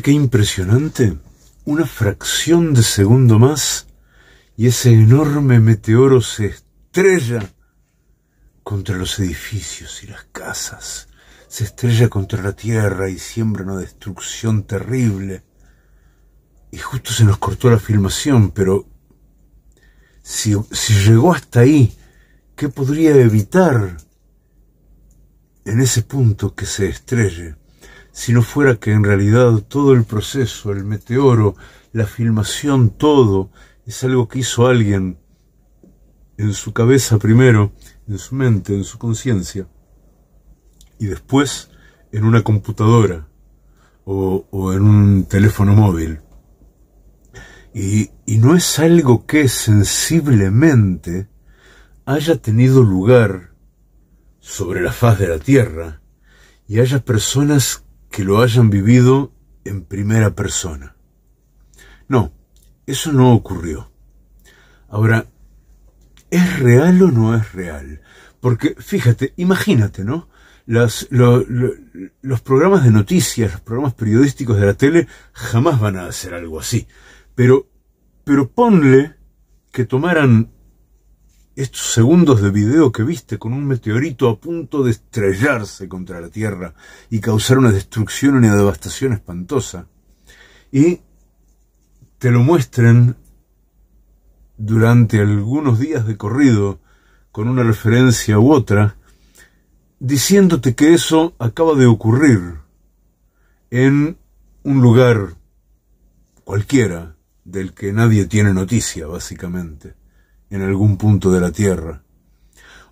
qué impresionante? Una fracción de segundo más y ese enorme meteoro se estrella contra los edificios y las casas, se estrella contra la tierra y siembra una destrucción terrible. Y justo se nos cortó la filmación, pero si, si llegó hasta ahí, ¿qué podría evitar en ese punto que se estrelle? si no fuera que en realidad todo el proceso, el meteoro, la filmación, todo, es algo que hizo alguien en su cabeza primero, en su mente, en su conciencia, y después en una computadora o, en un teléfono móvil. Y, y, no es algo que sensiblemente haya tenido lugar sobre la faz de la Tierra y haya personas que lo hayan vivido en primera persona. No, eso no ocurrió. Ahora, ¿es real o no es real? Porque, fíjate, imagínate, ¿no? Las, los programas de noticias, los programas periodísticos de la tele, jamás van a hacer algo así. Pero, pero ponle que tomaran estos segundos de video que viste con un meteorito a punto de estrellarse contra la Tierra y causar una destrucción, y una devastación espantosa, y te lo muestren durante algunos días de corrido con una referencia u otra, diciéndote que eso acaba de ocurrir en un lugar cualquiera del que nadie tiene noticia, básicamente en algún punto de la Tierra.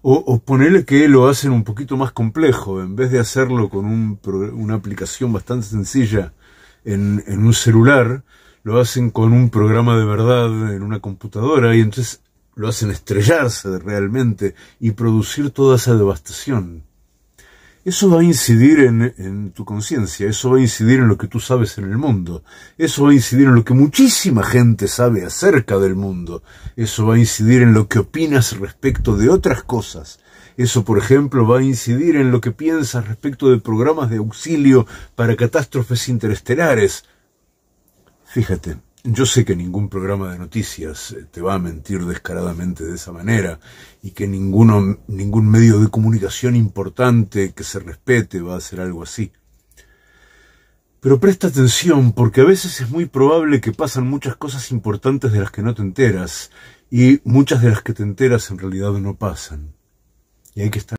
O, o que lo hacen un poquito más complejo, en vez de hacerlo con una aplicación bastante sencilla en, en un celular, lo hacen con un programa de verdad en una computadora y entonces lo hacen estrellarse realmente y producir toda esa devastación. Eso va a incidir en, tu conciencia, eso va a incidir en lo que tú sabes en el mundo, eso va a incidir en lo que muchísima gente sabe acerca del mundo, eso va a incidir en lo que opinas respecto de otras cosas, eso, por ejemplo, va a incidir en lo que piensas respecto de programas de auxilio para catástrofes interestelares. Fíjate, yo sé que ningún programa de noticias eh, te va a mentir descaradamente de esa manera y que ninguno, ningún medio de comunicación importante que se respete va a hacer algo así. Pero presta atención porque a veces es muy probable que pasan muchas cosas importantes de las que no te enteras y muchas de las que te enteras en realidad no pasan. Y hay que estar